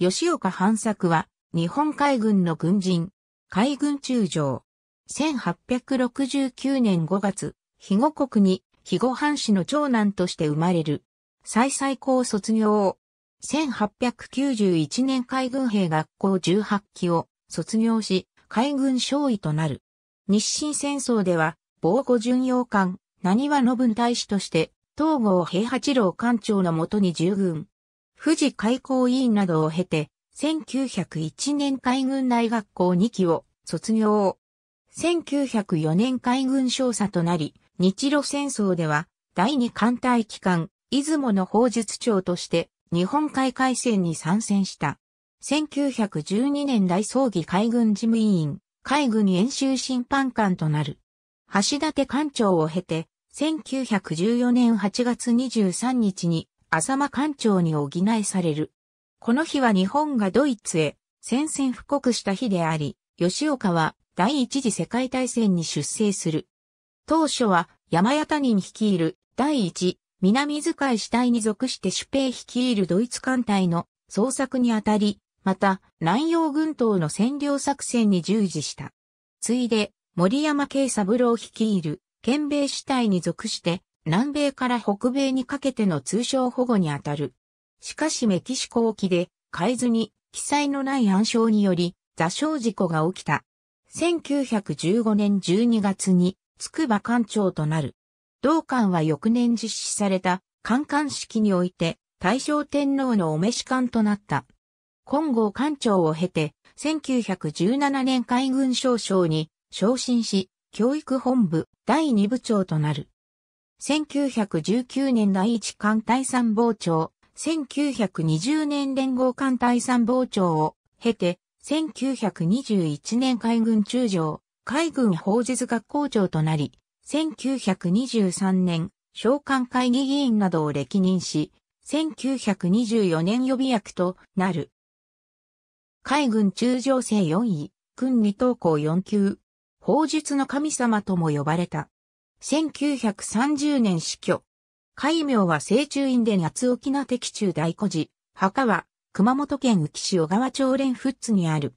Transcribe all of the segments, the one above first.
吉岡半作は、日本海軍の軍人、海軍中将。1869年5月、肥後国に、肥後藩士の長男として生まれる。再最高卒業。1891年海軍兵学校18期を卒業し、海軍少尉となる。日清戦争では、防護巡洋艦、何はの分大使として、東郷平八郎艦長のもとに従軍。富士開校委員などを経て、1901年海軍大学校2期を卒業。1904年海軍少佐となり、日露戦争では第二艦隊機関、出雲の砲術長として日本海海戦に参戦した。1912年大葬儀海軍事務委員、海軍演習審判官となる。橋立艦長を経て、1914年8月23日に浅間艦長に補いされる。この日は日本がドイツへ宣戦布告した日であり、吉岡は第一次世界大戦に出征する。当初は山谷谷に率いる第一南遣い死体に属して主兵率いるドイツ艦隊の捜索にあたり、また南洋軍島の占領作戦に従事した。ついで森山慶三郎率いる県米死体に属して南米から北米にかけての通称保護にあたる。しかしメキシコ沖で海図に記載のない暗礁により座礁事故が起きた。1915年12月に筑波艦長となる。同艦は翌年実施された艦艦式において大正天皇のお召し艦となった。今後艦長を経て1917年海軍少将に昇進し、教育本部第2部長となる。1919年第一艦隊参謀長、1920年連合艦隊参謀長を経て、1921年海軍中将、海軍法術学校長となり、1923年、召喚会議議員などを歴任し、1924年予備役となる。海軍中将生4位、軍理等校4級、法術の神様とも呼ばれた。1930年死去。戒名は清中院で夏沖縄敵中大孤児。墓は熊本県宇城市小川町連富津にある。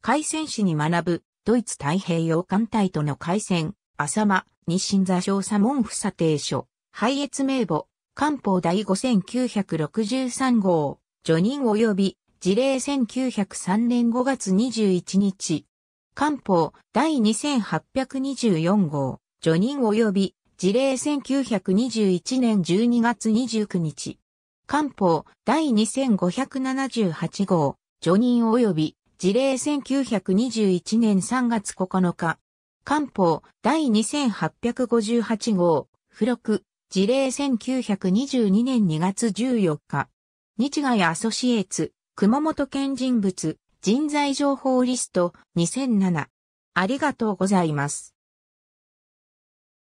海戦士に学ぶ、ドイツ太平洋艦隊との海戦、浅間、日清座小左門不査定書、廃越名簿、官報第5963号、除任及び、事例1903年5月21日。官報第2824号。除任及び事例1921年12月29日。官報第2578号、除任及び事例1921年3月9日。官報第2858号、付録、事例1922年2月14日。日外アソシエツ、熊本県人物、人材情報リスト2007。ありがとうございます。